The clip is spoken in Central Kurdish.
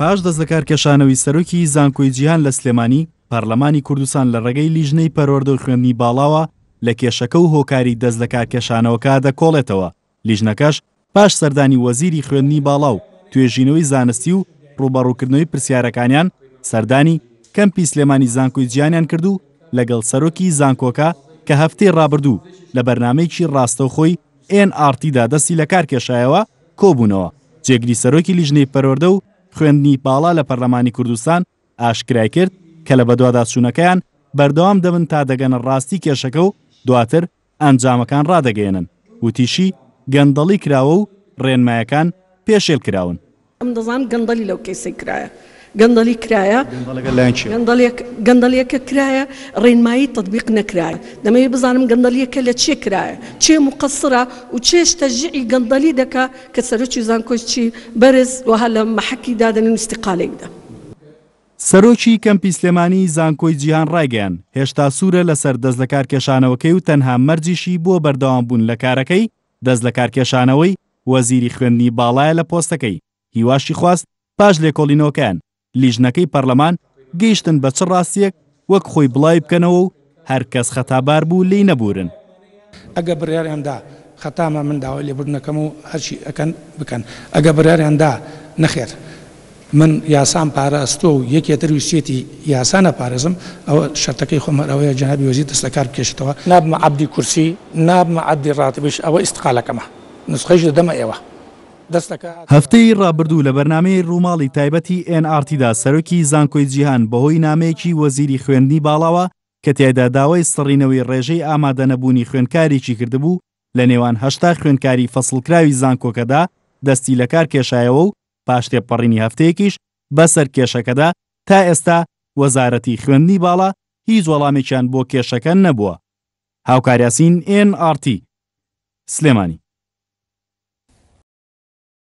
پاش دەستدەکار کێشانەوەی سەرۆکی زانکۆی جیهان لە سلێمانی پەرلەمانی کوردستان لە ڕێگەی لیژنەی پەرۆردە و خوێندنی باڵاوە لە کێشەکە و هۆکاری دەستدەکار کێشانەوەکە دەکۆڵێتەوە لیژنەکەش پاش سەردانی وەزیری خوێندنی باڵاو توێژینەوەی زانستی و ڕوبەڕووکردنەوەی پرسیارەکانیان سەردانی کەمپی سلێمانی زانکۆی جیانیان کردو لەگەڵ سەرۆکی زانکۆکە کە هەفتەی ڕابردوو لە بەرنمەیەکی ڕاستەوخۆی NRTدا دەستی لە کار کێشایەوە کۆبوونەوە جێگری سەرۆکی لیژنەی پەرۆردە و خوێندنی باڵا لە پەرلەمانی کوردستان ئاشکرای کرد کە لە بەدوواداچوونەکەیان بەردەوام دەبن تا دەگەنە ڕاستی کێشەکە و دواتر ئەنجامەکان ڕدەگەێنن وتیشی گەندەڵی کراوە و ڕێنمایەکان پێشێل کراون ئەم دەزان گەندەلی لەو کێسی کرایە گەندەلی کرایە گەندەلەکە کرایە ڕێنمایی تطببیق نەکرایە دەمەوێت بزانم گەندەلیەکە لە چێ کرایە چێ مقصرە و چێشتە ژعی گەندەلی دەکا کە سەرۆکی زانکۆچی بەرز وها لە مەحەکی دادەن نوستیقالێکدا. سەرۆکی کەمپی سلێمانی زانکۆی جیهان ڕایگەیان هێشتا سوورە لەسەر دەست لە کارکێشانەوەکەی و تەنها مەرجیشی بۆ بەردەوام بوون لە کارەکەی دەست لە کارکێشانەوەی وەزیری خوێندنی باڵایە لە پۆستەکەی هیواشی خواست پاش لێکۆڵینۆکەن لیژنەکەی پەرلەمان گەیشتن بە چ ڕاستیەک وەک خۆی بڵای بکەنەوە و هەرکەس خەتابار بوو لی نەبورن ئەگە بریاریاندا خەتامە منداوە لێبوردنەکەم و هەرچی ئەەکەن بکەن ئەگە بریاریاندا نەخێر من یاسان پاراستۆ و یەکێتر وسێتی یاسانە پارێزم ئەوە شەرەکەی خۆمەرەوەی جنابی وەزی دەستەکار بکێشتەوە نابمە عبدی کورسی نابمە عبدی ڕاتبش ئەوە ئستقالەکەمە نسخەیش دەمە ئێوە هەفتەی ڕابردوو لە بەرنمەی ڕووماڵی تایبەتی NRTدا سەرۆکی زانکۆی جیهان بەهۆی نامەیەکی وەزیری خوێندنی باڵاوە کە تێدا داوای سڕینەوەی ڕێژەی ئامادە نەبوونی خوێندکارێکی کردبوو لە نێوان هەشتا خوێندکاری فەسلکراوی زانکۆکەدا دەستی لە کار کێشایەوە و پاش تێپەڕینی هەفتەیەکیش بەسەر کێشەکەدا تا ئێستا وەزارەتی خوێندنی باڵا هیچ وەڵامێکیان بۆ کێشەکە نەبووە. هاوکاریاسین NRT سلێمانی